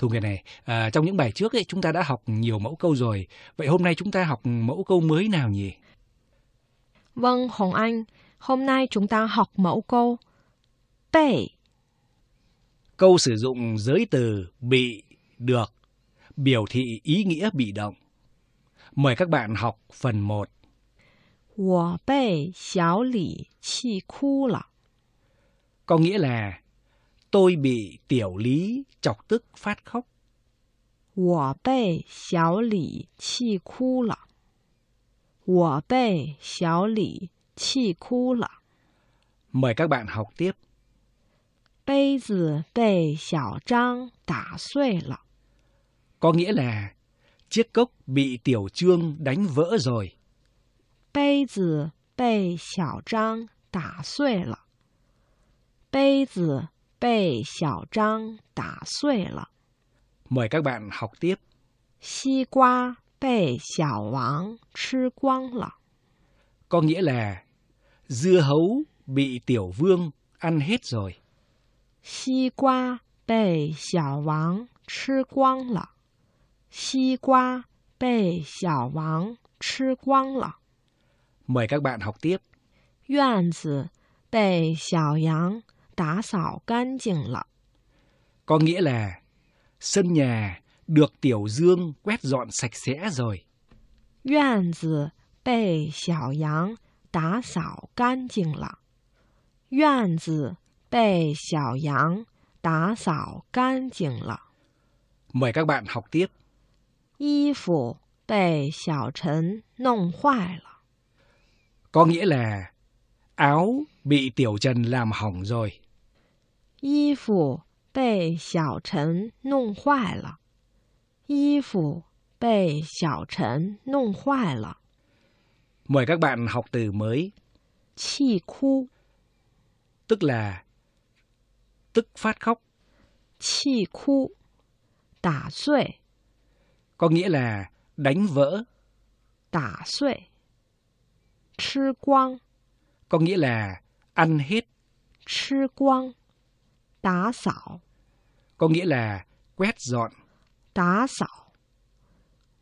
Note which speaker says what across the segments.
Speaker 1: Thu Nguyệt này, à, trong những bài trước ấy chúng ta đã học nhiều mẫu câu rồi. Vậy hôm nay chúng ta học mẫu câu mới nào nhỉ?
Speaker 2: Vâng, Hồng Anh, hôm nay chúng ta học mẫu câu bị
Speaker 1: Câu sử dụng giới từ bị, được, biểu thị ý nghĩa bị động. Mời các bạn học phần một 1. có nghĩa là Tôi bị tiểu lý chọc tức phát
Speaker 2: khóc. 我被小李气哭了。我被小李气哭了。
Speaker 1: Mời các bạn học tiếp.
Speaker 2: 杯子被小张打碎了。Có nghĩa là
Speaker 1: chiếc cốc bị tiểu trương đánh vỡ
Speaker 2: rồi. 杯子被小张打碎了。杯子被小张打碎了。Mời các bạn học tiếp. 西瓜被小王
Speaker 1: 吃光了。Có nghĩa là dưa hấu bị tiểu vương ăn hết rồi.
Speaker 2: 西瓜被小王吃光了。西瓜被小王吃光了。Mời các bạn học tiếp. 院子被小羊。打扫干净了. Có nghĩa là
Speaker 1: sân nhà được Tiểu Dương quét dọn sạch sẽ rồi.
Speaker 2: đã đã 院子被小羊打扫干净了。院子被小羊打扫干净了。
Speaker 1: Mời các bạn học tiếp.
Speaker 2: 衣服被小陈弄坏了。
Speaker 1: Có nghĩa là áo bị Tiểu Trần
Speaker 2: làm hỏng rồi. Y phủ bị Xiao Trần nông hoài lạ. Y phủ bị Xiao Trần nông hoài lạ.
Speaker 1: Mời các bạn học từ mới.
Speaker 2: Chi khu.
Speaker 1: Tức là tức phát khóc. Chi khu. Tả xuệ. Có nghĩa là đánh vỡ. Tả xuệ. Chứ quang có nghĩa là ăn hết.
Speaker 2: Chi quang, tá xảo. Có
Speaker 1: nghĩa là quét dọn.
Speaker 2: Tá xảo.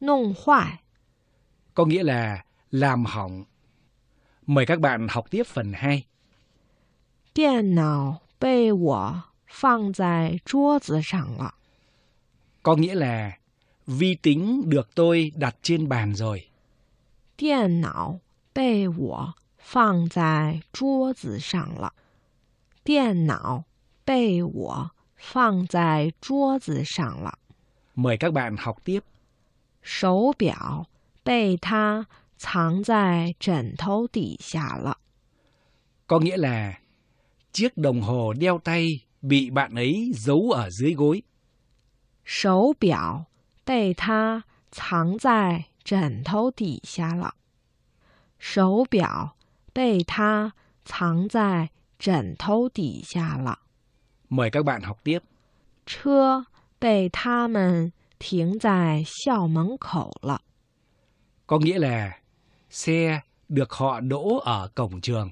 Speaker 2: Nông hoại. Có nghĩa
Speaker 1: là làm hỏng. Mời các bạn học tiếp phần 2.
Speaker 2: Điện nào bị wo phang zài chúa zi shang
Speaker 1: lạ. Có nghĩa là vi tính được tôi đặt trên bàn rồi.
Speaker 2: Điện não bị wo 放在桌子上了。电脑被我放在桌子上了。
Speaker 1: Mời các bạn học tiếp.
Speaker 2: 手表被他藏在枕头底下了。Có nghĩa là
Speaker 1: chiếc đồng hồ đeo tay bị bạn ấy giấu ở dưới gối.
Speaker 2: 手表被他藏在枕头底下了。手表被他藏在枕头底下了。Mời các bạn học tiếp. 车被他们停在校门口了。Có
Speaker 1: nghĩa là xe được họ đỗ ở cổng trường.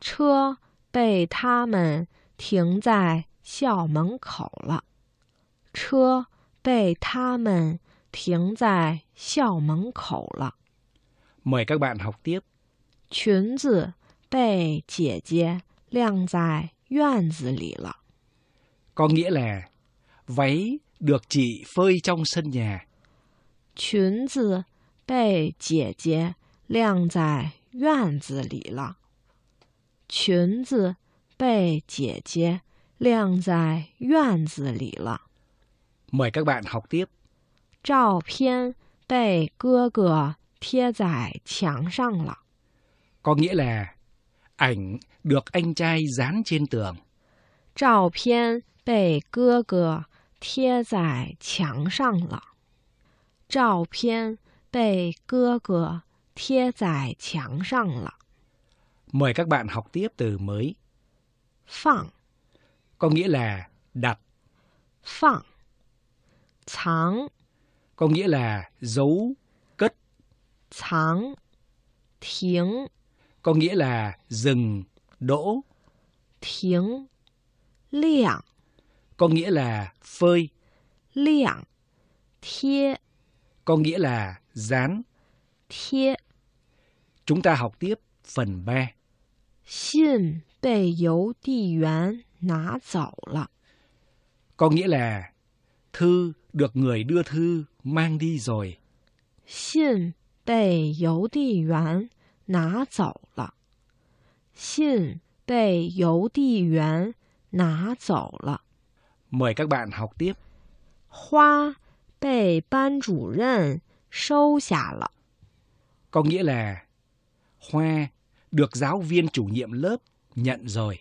Speaker 2: 车被他们停在校门口了。车被他们停在校门口了。Mời các bạn học tiếp. 裙子被姐姐晾在院子里了。Có nghĩa là váy
Speaker 1: được chị phơi trong sân nhà.
Speaker 2: 裙子被姐姐晾在院子里了。裙子被姐姐晾在院子里了。Mời các bạn học tiếp. 照片被哥哥贴在墙上了。có nghĩa là
Speaker 1: ảnh được anh trai dán trên tường.
Speaker 2: bị bị
Speaker 1: Mời các bạn học tiếp từ mới. Phẳng có nghĩa là đặt. Phẳng Thắng có nghĩa là giấu, cất. Thắng Thiếng có nghĩa là dừng, đỗ. Thiếng, liạng. Có nghĩa là phơi. Liạng, thiê. Có nghĩa là dán. Thiê. Chúng ta học tiếp phần 3.
Speaker 2: Xin bị yếu đi yuán ná dạo lạ.
Speaker 1: Có nghĩa là thư được người đưa thư mang đi rồi.
Speaker 2: Xin bị yếu đi yuán 拿走了。信被邮递员拿走了。
Speaker 1: Mời các bạn học tiếp.
Speaker 2: Hoa bị
Speaker 1: Có nghĩa là hoa được giáo viên chủ nhiệm lớp nhận rồi.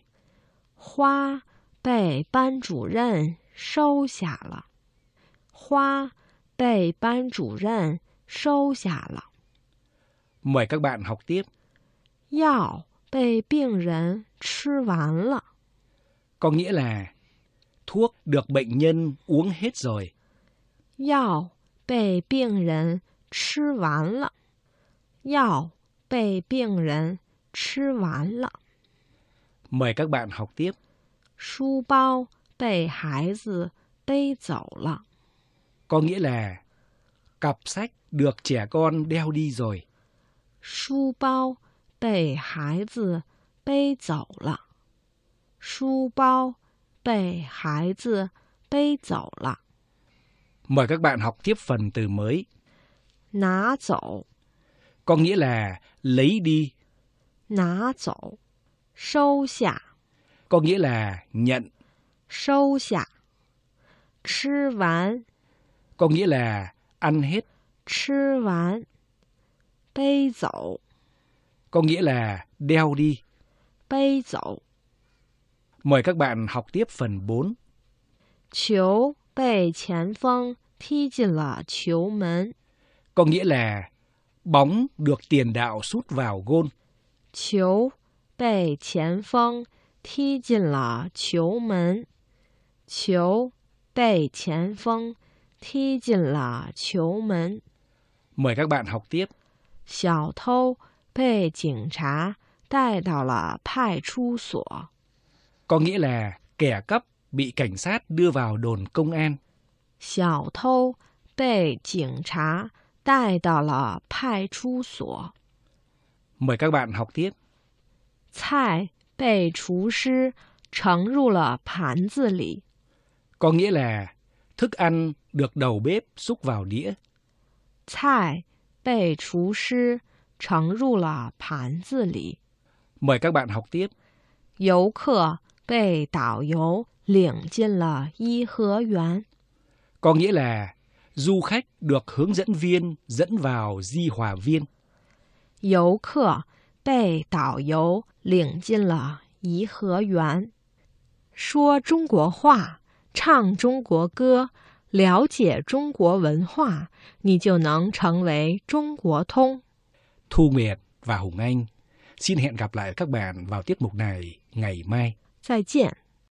Speaker 2: Hoa bị ban chủ nhân sâu xả Hoa bị ban chủ nhân sâu xả
Speaker 1: Mời các bạn học tiếp.
Speaker 2: Yào bị bệnh nhân nhân 吃完了.
Speaker 1: Có nghĩa là thuốc được bệnh nhân uống hết rồi.
Speaker 2: Yào bị bệnh nhân nhân 吃完了. Yào bị bệnh nhân 吃完了.
Speaker 1: Mời các bạn học tiếp. Có nghĩa là cặp sách được trẻ con đeo đi rồi.
Speaker 2: 书包被孩子背走了。书 bao 被孩子背走了.
Speaker 1: Mời các bạn học tiếp phần từ mới.
Speaker 2: Ná dậu.
Speaker 1: Có nghĩa là lấy đi. Ná dậu. Sâu xả. Có nghĩa là nhận. Sâu xả. Chứ ván. Có nghĩa là ăn hết. Chứ ván.
Speaker 2: Bây dậu. Có nghĩa là đeo đi. Bây dậu.
Speaker 1: Mời các bạn học tiếp phần 4.
Speaker 2: Chiếu bị chén phong vâng, thi 进了球门. Có nghĩa là bóng
Speaker 1: được tiền đạo sút vào gôn.
Speaker 2: Chiếu bị chén phong vâng, thi 进了球门. Chiếu bị chén phong vâng, thi 进了球门. Mời các bạn học tiếp. 小偷被警察带到了派出所. Có nghĩa là
Speaker 1: kẻ cắp bị cảnh sát đưa vào đồn công an.
Speaker 2: 小偷被警察带到了派出所.
Speaker 1: Mời các bạn học tiếp.
Speaker 2: 菜被厨
Speaker 1: 师盛入了盘子里. Có nghĩa là thức ăn được đầu bếp xúc vào đĩa.
Speaker 2: 菜被厨师盛入了盘子里。
Speaker 1: Mời các bạn học tiếp.
Speaker 2: 游客被导游领进了颐和园。
Speaker 1: Có nghĩa là du khách được hướng dẫn viên dẫn vào Di Hòa Viên.
Speaker 2: 游客被导游领进了颐和园。说中国话，唱中国歌，了解中国文化，你就能成为中国通。
Speaker 1: Thu n g u y ệ t và h ù n g Anh, xin hẹn gặp lại các bạn vào tiết mục này ngày mai. 再见。